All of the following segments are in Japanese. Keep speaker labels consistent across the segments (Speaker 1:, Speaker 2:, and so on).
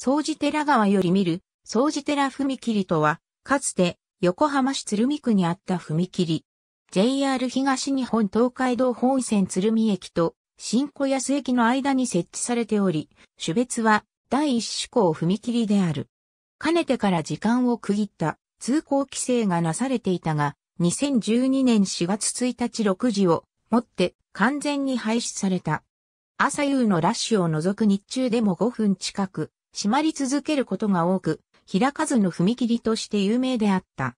Speaker 1: 総寺寺川より見る、総寺寺踏切とは、かつて、横浜市鶴見区にあった踏切。JR 東日本東海道本線鶴見駅と、新小安駅の間に設置されており、種別は、第一種向踏切である。かねてから時間を区切った、通行規制がなされていたが、2012年4月1日6時を、もって、完全に廃止された。朝夕のラッシュを除く日中でも5分近く、閉まり続けることが多く、開かずの踏切として有名であった。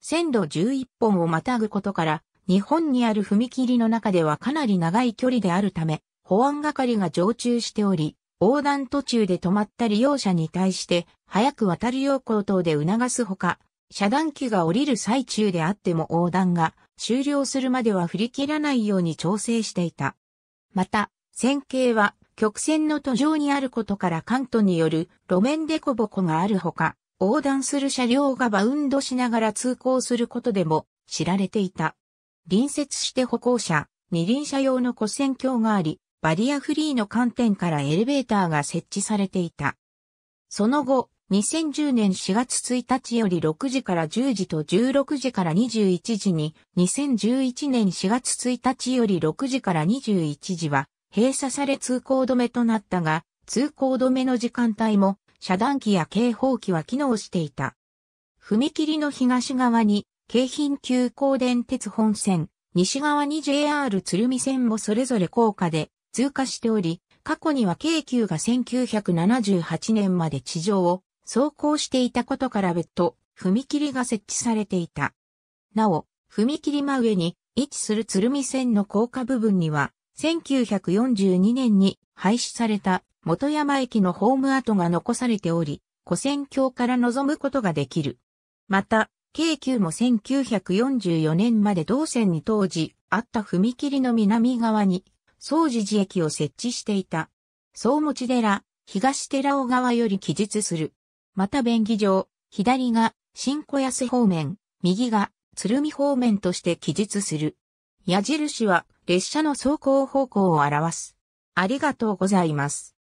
Speaker 1: 線路11本をまたぐことから、日本にある踏切の中ではかなり長い距離であるため、保安係が常駐しており、横断途中で止まった利用者に対して、早く渡るよう口頭で促すほか、遮断機が降りる最中であっても横断が終了するまでは振り切らないように調整していた。また、線形は曲線の途上にあることから関東による路面デコボコがあるほか、横断する車両がバウンドしながら通行することでも知られていた。隣接して歩行者、二輪車用の古線橋があり、バリアフリーの観点からエレベーターが設置されていた。その後、2010年4月1日より6時から10時と16時から21時に、2011年4月1日より6時から21時は、閉鎖され通行止めとなったが、通行止めの時間帯も遮断機や警報機は機能していた。踏切の東側に京浜急行電鉄本線、西側に JR 鶴見線もそれぞれ高架で通過しており、過去には京急が1978年まで地上を走行していたことから別途踏切が設置されていた。なお、踏切真上に位置する鶴見線の高架部分には1942年に廃止された元山駅のホーム跡が残されており、古戦橋から望むことができる。また、京急も1944年まで同線に当時あった踏切の南側に、総持寺駅を設置していた。総持寺、東寺尾川より記述する。また便宜上、左が新小安方面、右が鶴見方面として記述する。矢印は列車の走行方向を表す。ありがとうございます。